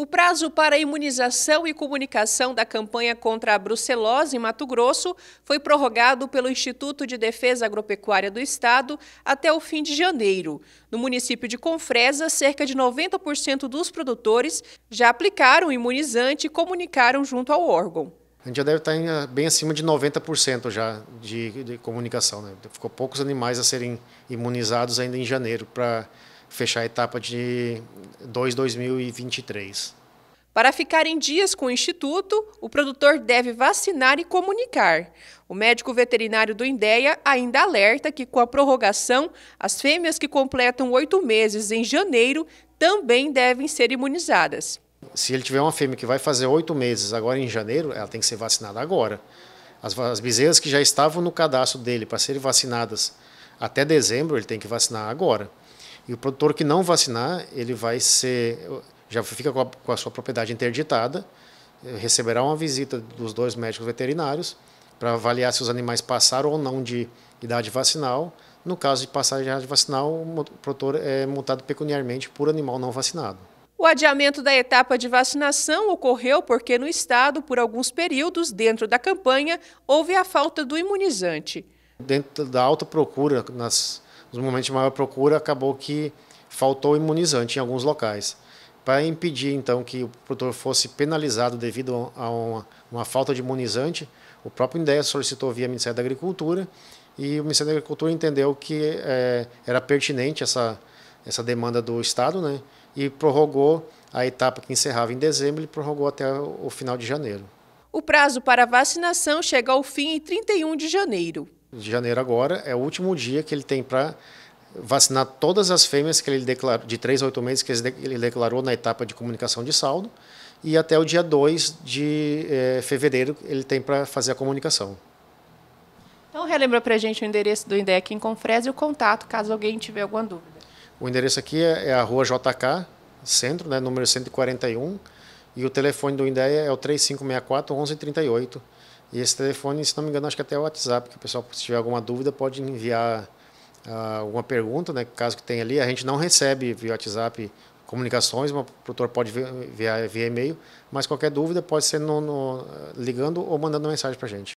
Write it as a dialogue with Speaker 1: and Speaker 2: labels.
Speaker 1: O prazo para imunização e comunicação da campanha contra a brucelose em Mato Grosso foi prorrogado pelo Instituto de Defesa Agropecuária do Estado até o fim de janeiro. No município de Confresa, cerca de 90% dos produtores já aplicaram o imunizante e comunicaram junto ao órgão.
Speaker 2: A gente já deve estar ah, bem acima de 90% já de, de comunicação. Né? Ficou poucos animais a serem imunizados ainda em janeiro para fechar a etapa de 2 2023.
Speaker 1: Para ficar em dias com o Instituto, o produtor deve vacinar e comunicar. O médico veterinário do INDEA ainda alerta que, com a prorrogação, as fêmeas que completam oito meses em janeiro também devem ser imunizadas.
Speaker 2: Se ele tiver uma fêmea que vai fazer oito meses agora em janeiro, ela tem que ser vacinada agora. As, as bezerras que já estavam no cadastro dele para serem vacinadas até dezembro, ele tem que vacinar agora. E o produtor que não vacinar, ele vai ser. já fica com a, com a sua propriedade interditada, eh, receberá uma visita dos dois médicos veterinários para avaliar se os animais passaram ou não de idade vacinal. No caso de passar de idade vacinal, o produtor é multado pecuniariamente por animal não vacinado.
Speaker 1: O adiamento da etapa de vacinação ocorreu porque no estado, por alguns períodos dentro da campanha, houve a falta do imunizante.
Speaker 2: Dentro da alta procura nas nos momentos de maior procura, acabou que faltou imunizante em alguns locais. Para impedir, então, que o produtor fosse penalizado devido a uma, uma falta de imunizante, o próprio INDEA solicitou via Ministério da Agricultura e o Ministério da Agricultura entendeu que é, era pertinente essa, essa demanda do Estado né, e prorrogou a etapa que encerrava em dezembro, ele prorrogou até o final de janeiro.
Speaker 1: O prazo para vacinação chega ao fim em 31 de janeiro
Speaker 2: de janeiro agora, é o último dia que ele tem para vacinar todas as fêmeas que ele declarou, de 3 a 8 meses que ele declarou na etapa de comunicação de saldo, e até o dia 2 de é, fevereiro ele tem para fazer a comunicação.
Speaker 1: Então, relembra para a gente o endereço do INDEC em Confresa e o contato, caso alguém tiver alguma dúvida.
Speaker 2: O endereço aqui é, é a rua JK, centro, né, número 141, e o telefone do INDEC é o 3564 1138. E esse telefone, se não me engano, acho que até é o WhatsApp, que o pessoal, se tiver alguma dúvida, pode enviar uh, alguma pergunta, né? Caso que tenha ali, a gente não recebe via WhatsApp comunicações, o produtor pode enviar via e-mail, mas qualquer dúvida pode ser no, no ligando ou mandando mensagem para a gente.